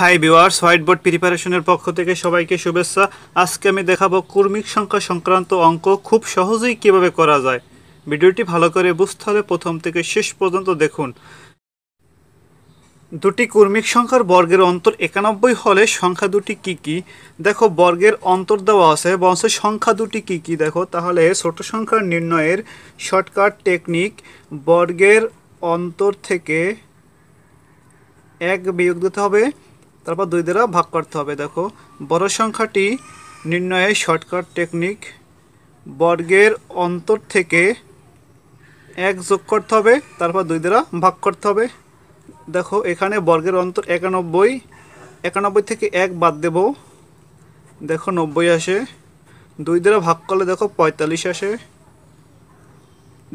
high বিওয়ার্স white board প্রিপারেশনের পক্ষ থেকে সবাইকে শুভেচ্ছা আজকে আমি দেখাবো কুর্মিক সংখ্যা সংক্রান্ত অঙ্ক খুব সহজেই কিভাবে করা যায় ভিডিওটি ভালো করে বুঝতে হলে প্রথম থেকে শেষ পর্যন্ত দেখুন দুটি কুর্মিক সংখ্যার বর্গের অন্তর একানব্বই হলে সংখ্যা দুটি কি কি দেখো বর্গের অন্তর দেওয়া আছে বংশের সংখ্যা দুটি কি কি দেখো তাহলে ছোট সংখ্যার নির্ণয়ের শর্টকাট টেকনিক বর্গের অন্তর থেকে এক বিয়োগ দিতে হবে তারপর দুই দ্বারা ভাগ করতে হবে দেখো বড় সংখ্যাটি নির্ণয়ে শর্টকাট টেকনিক বর্গের অন্তর থেকে এক যোগ করতে হবে তারপর দুই দ্বারা ভাগ করতে হবে দেখো এখানে বর্গের অন্তর একানব্বই একানব্বই থেকে এক বাদ দেব দেখো নব্বই আসে দুই দ্বারা ভাগ করলে দেখো পঁয়তাল্লিশ আসে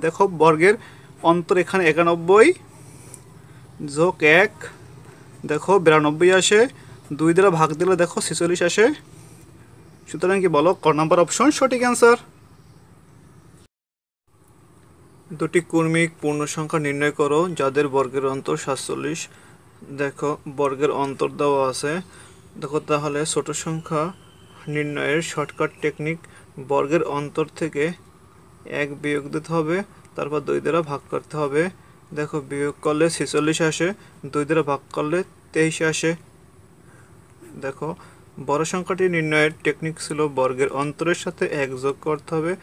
দেখো বর্গের অন্তর এখানে একানব্বই যোগ এক দেখো বিরানব্বই আসে দুই দ্বারা ভাগ দিলে দেখো ছেচল্লিশ আসে সুতরাং কি বলো ক নাম্বার অপশন সঠিক অ্যান্সার দুটি কুর্মিক সংখ্যা নির্ণয় করো যাদের বর্গের অন্তর সাতচল্লিশ দেখো বর্গের অন্তর দেওয়া আছে দেখো তাহলে ছোট সংখ্যা নির্ণয়ের শর্টকাট টেকনিক বর্গের অন্তর থেকে এক বিয়োগ দিতে হবে তারপর দুই দ্বারা ভাগ করতে হবে দেখো বিয়োগ করলে ছেচল্লিশ আসে দুই দ্বারা ভাগ করলে তেইশ আসে দেখো বড় সংখ্যাটি নির্ণয়ের টেকনিক ছিল বর্গের অন্তরের সাথে এক যোগ করতে হবে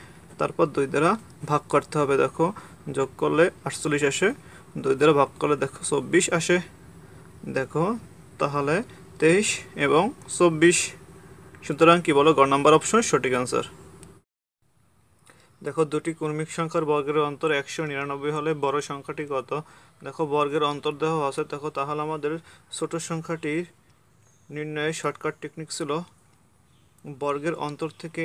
তারপর দুই দ্বারা ভাগ করতে হবে দেখো যোগ করলে আটচল্লিশ আসে দুই দ্বারা ভাগ করলে দেখো চব্বিশ আসে দেখো তাহলে তেইশ এবং চব্বিশ সুতরাং কি বলো গড় নাম্বার অপশন সঠিক অ্যান্সার দেখো দুটি কর্মিক সংখ্যার বর্গের অন্তর একশো নিরানব্বই হলে বড় সংখ্যাটি কত দেখো বর্গের অন্তর দেহ আছে দেখো তাহলে আমাদের ছোট সংখ্যাটি নির্ণয়ে শর্টকাট টেকনিক ছিল বর্গের অন্তর থেকে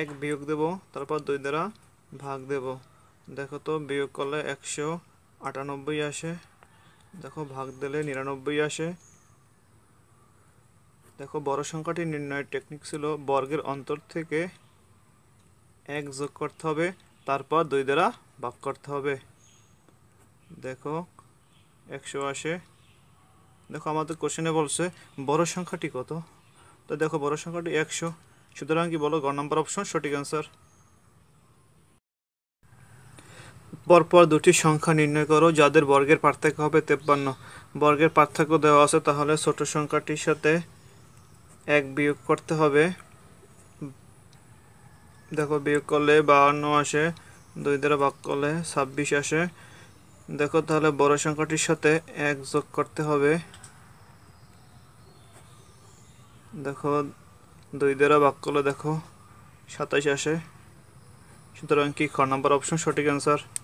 এক বিয়োগ দেব তারপর দুই দ্বারা ভাগ দেব দেখো তো বিয়োগ করলে একশো আটানব্বই আসে দেখো ভাগ দিলে নিরানব্বই আসে দেখো বড় সংখ্যাটি নির্ণয়ের টেকনিক ছিল বর্গের অন্তর থেকে এক যোগ করতে হবে তারপর দুই দ্বারা ভাগ করতে হবে দেখো একশো আসে দেখো আমাদের কোশ্চেনে বলছে বড় সংখ্যাটি কত তো দেখো বড় সংখ্যাটি একশো সুতরাং কি বলো গড় নম্বর অপশন সঠিক অ্যান্সার পরপর দুটি সংখ্যা নির্ণয় করো যাদের বর্গের পার্থক্য হবে তেপ্পান্ন বর্গের পার্থক্য দেওয়া আছে তাহলে ছোট সংখ্যাটির সাথে এক বিয়োগ করতে হবে দেখো বিয়োগ করলে বাহান্ন আসে দুই দ্বারা ভাগ করলে ছাব্বিশ আসে দেখো তাহলে বড় সংখ্যাটির সাথে এক যোগ করতে হবে দেখো দুই দ্বারা ভাগ করলে দেখো সাতাশ আসে সুতরাং কি খ নম্বর অপশন সঠিক অ্যান্সার